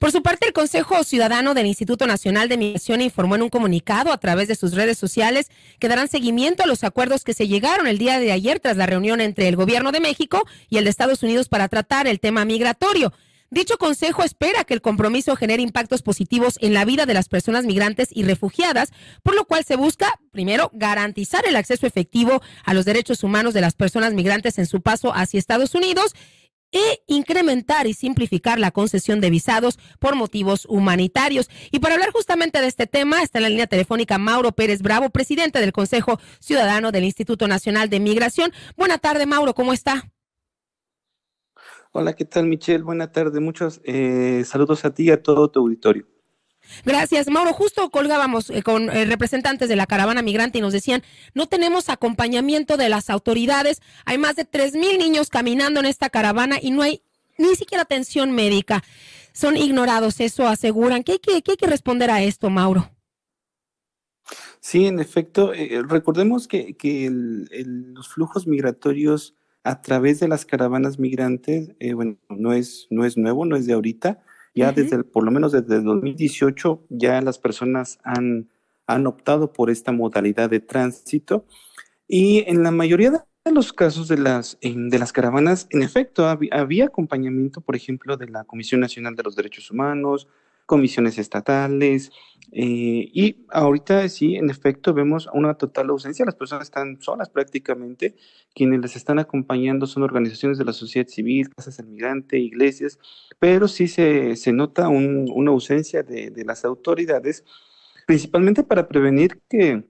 Por su parte, el Consejo Ciudadano del Instituto Nacional de Migración informó en un comunicado a través de sus redes sociales que darán seguimiento a los acuerdos que se llegaron el día de ayer tras la reunión entre el Gobierno de México y el de Estados Unidos para tratar el tema migratorio. Dicho consejo espera que el compromiso genere impactos positivos en la vida de las personas migrantes y refugiadas, por lo cual se busca, primero, garantizar el acceso efectivo a los derechos humanos de las personas migrantes en su paso hacia Estados Unidos e incrementar y simplificar la concesión de visados por motivos humanitarios. Y para hablar justamente de este tema está en la línea telefónica Mauro Pérez Bravo, presidente del Consejo Ciudadano del Instituto Nacional de Migración. Buena tarde, Mauro, ¿cómo está? Hola, ¿qué tal, Michelle? Buena tarde, muchos eh, saludos a ti y a todo tu auditorio. Gracias, Mauro. Justo colgábamos eh, con eh, representantes de la caravana migrante y nos decían, no tenemos acompañamiento de las autoridades, hay más de 3.000 niños caminando en esta caravana y no hay ni siquiera atención médica. Son ignorados, eso aseguran. ¿Qué, qué, qué hay que responder a esto, Mauro? Sí, en efecto, eh, recordemos que, los flujos migratorios a través de las caravanas migrantes, bueno, no es, no es nuevo, no es de ahorita, ya desde, por lo menos desde 2018, ya las personas han, optado por esta modalidad de tránsito y en la mayoría de los casos de las, de las caravanas, en efecto, había acompañamiento, por ejemplo, de la Comisión Nacional de los Derechos Humanos, comisiones estatales, eh, y ahorita sí, en efecto, vemos una total ausencia. Las personas están solas prácticamente. Quienes les están acompañando son organizaciones de la sociedad civil, casas del migrante, iglesias, pero sí se, se nota una ausencia de, de, las autoridades, principalmente para prevenir que,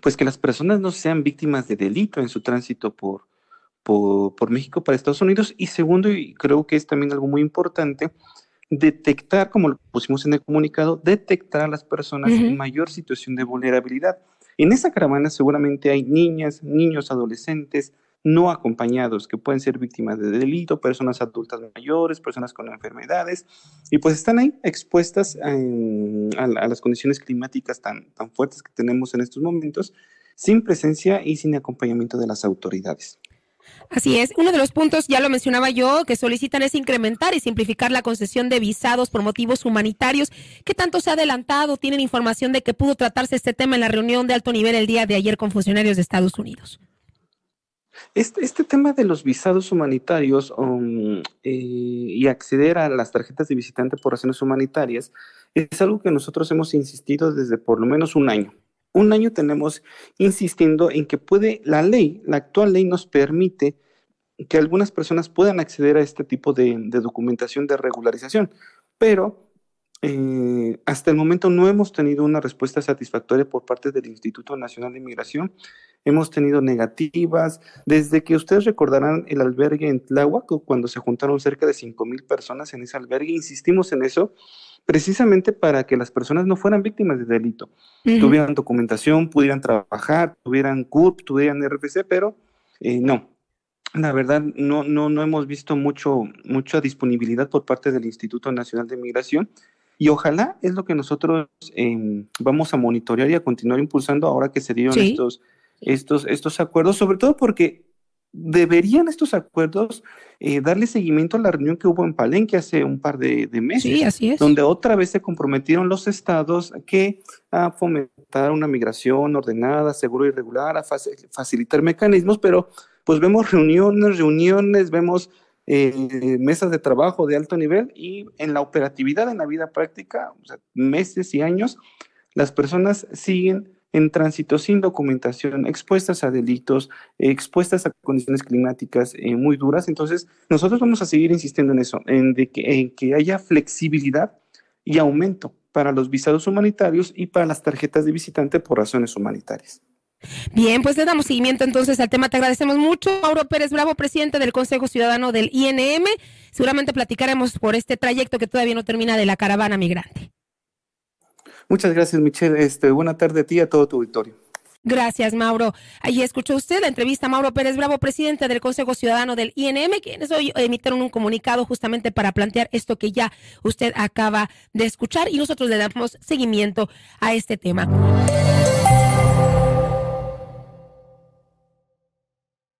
pues, que las personas no sean víctimas de delito en su tránsito por, por, por México para Estados Unidos. Y segundo, y creo que es también algo muy importante, detectar, como lo pusimos en el comunicado, detectar a las personas en mayor situación de vulnerabilidad. En esa caravana seguramente hay niñas, niños, adolescentes no acompañados que pueden ser víctimas de delito, personas adultas mayores, personas con enfermedades, y pues están ahí expuestas a, a las condiciones climáticas tan, tan fuertes que tenemos en estos momentos, sin presencia y sin acompañamiento de las autoridades. Así es. Uno de los puntos, ya lo mencionaba yo, que solicitan es incrementar y simplificar la concesión de visados por motivos humanitarios. ¿Qué tanto se ha adelantado? ¿Tienen información de que pudo tratarse este tema en la reunión de alto nivel el día de ayer con funcionarios de Estados Unidos? Este, este tema de los visados humanitarios um, eh, y acceder a las tarjetas de visitante por razones humanitarias es algo que nosotros hemos insistido desde por lo menos un año un año tenemos insistiendo en que puede, la ley, la actual ley nos permite que algunas personas puedan acceder a este tipo de, documentación de regularización, pero eh, hasta el momento no hemos tenido una respuesta satisfactoria por parte del Instituto Nacional de Inmigración hemos tenido negativas. Desde que ustedes recordarán el albergue en Tláhuac, cuando se juntaron cerca de 5 mil personas en ese albergue, insistimos en eso precisamente para que las personas no fueran víctimas de delito, tuvieran documentación, pudieran trabajar, tuvieran CURP, tuvieran RFC, pero eh, no, la verdad, no, no, no hemos visto mucho, mucha disponibilidad por parte del Instituto Nacional de Migración y ojalá es lo que nosotros em, vamos a monitorear y a continuar impulsando ahora que se dieron estos estos, acuerdos, sobre todo porque deberían estos acuerdos eh, darle seguimiento a la reunión que hubo en Palenque hace un par de, meses, donde otra vez se comprometieron los estados que a ah, fomentar una migración ordenada, segura y regular, a facilitar mecanismos, pero pues vemos reuniones, reuniones, vemos eh, mesas de trabajo de alto nivel y en la operatividad, en la vida práctica, meses y años, las personas siguen en tránsito sin documentación, expuestas a delitos, expuestas a condiciones climáticas eh, muy duras. Entonces, nosotros vamos a seguir insistiendo en eso, en, que, en que haya flexibilidad y aumento para los visados humanitarios y para las tarjetas de visitante por razones humanitarias. Bien, pues le damos seguimiento entonces al tema. Te agradecemos mucho, Mauro Pérez Bravo, presidente del Consejo Ciudadano del INM. Seguramente platicaremos por este trayecto que todavía no termina de la caravana migrante. Muchas gracias, Michelle. Este, buena tarde a ti y a todo tu auditorio. Gracias, Mauro. Allí escuchó usted la entrevista a Mauro Pérez Bravo, presidente del Consejo Ciudadano del INM, quienes hoy emitieron un comunicado justamente para plantear esto que ya usted acaba de escuchar y nosotros le damos seguimiento a este tema.